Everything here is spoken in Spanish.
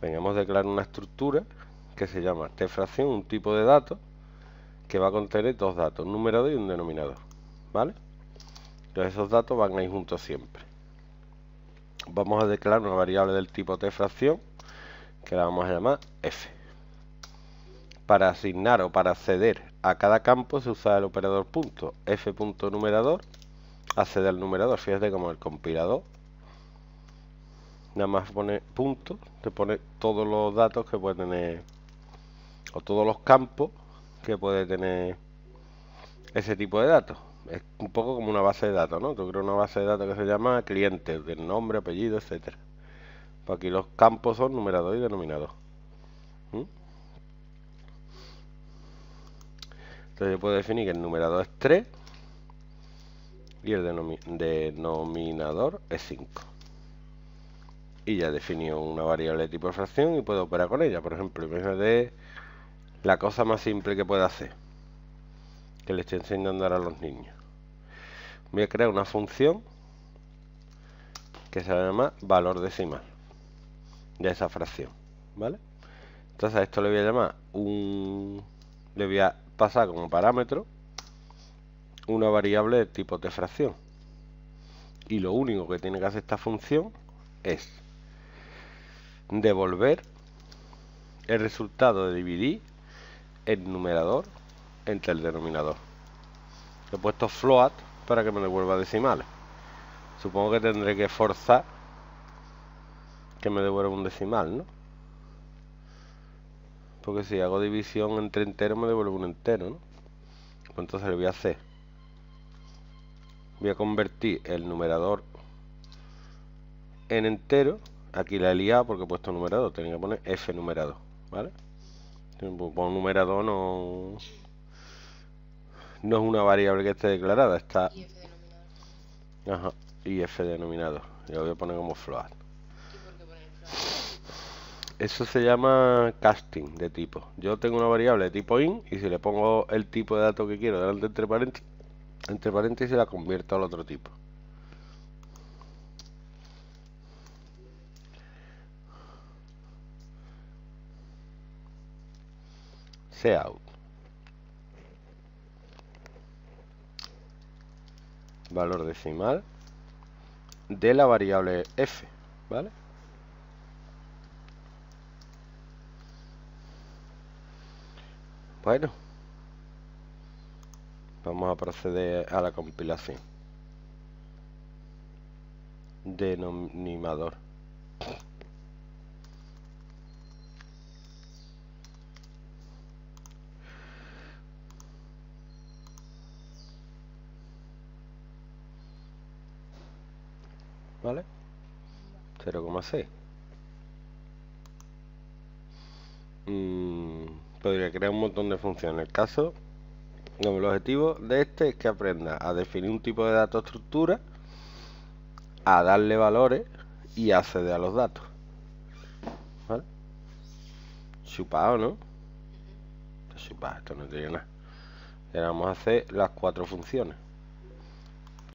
vengamos a declarar una estructura que se llama TFracción un tipo de dato que va a contener dos datos, un numerador y un denominador, ¿vale? Entonces esos datos van a ir juntos siempre. Vamos a declarar una variable del tipo TFracción que la vamos a llamar f. Para asignar o para acceder a cada campo se usa el operador punto f.numerador accede al numerador, fíjate como el compilador nada más pone punto, te pone todos los datos que puede tener o todos los campos que puede tener ese tipo de datos. Es un poco como una base de datos, ¿no? Tú creas una base de datos que se llama cliente, del nombre, apellido, etcétera. Pues aquí los campos son numerados y denominador ¿Mm? Entonces yo puedo definir que el numerador es 3 y el denominador es 5 y ya definió una variable de tipo fracción y puedo operar con ella. Por ejemplo, de... la cosa más simple que pueda hacer, que le estoy enseñando ahora a los niños. Voy a crear una función que se llama valor decimal de esa fracción, ¿vale? Entonces a esto le voy a llamar un... le voy a pasar como parámetro una variable de tipo de fracción. Y lo único que tiene que hacer esta función es devolver el resultado de dividir el numerador entre el denominador. He puesto float para que me devuelva decimales. Supongo que tendré que forzar que me devuelva un decimal, ¿no? Porque si hago división entre entero me devuelve un entero, ¿no? Pues entonces le voy a hacer. Voy a convertir el numerador en entero aquí la he liado porque he puesto numerado, tenía que poner F numerado, ¿vale? numerado no no es una variable que esté declarada, está y F denominado. Ajá, y voy a poner como float. Eso se llama casting de tipo. Yo tengo una variable de tipo in y si le pongo el tipo de dato que quiero delante entre paréntesis, entre paréntesis la convierto al otro tipo. out. Valor decimal de la variable f, ¿vale? Bueno, vamos a proceder a la compilación. Denominador. ¿vale? 0,6 mm, podría crear un montón de funciones En el caso el objetivo de este es que aprenda a definir un tipo de dato estructura a darle valores y acceder a los datos ¿vale? chupado ¿no? chupado, esto no tiene nada ahora vamos a hacer las cuatro funciones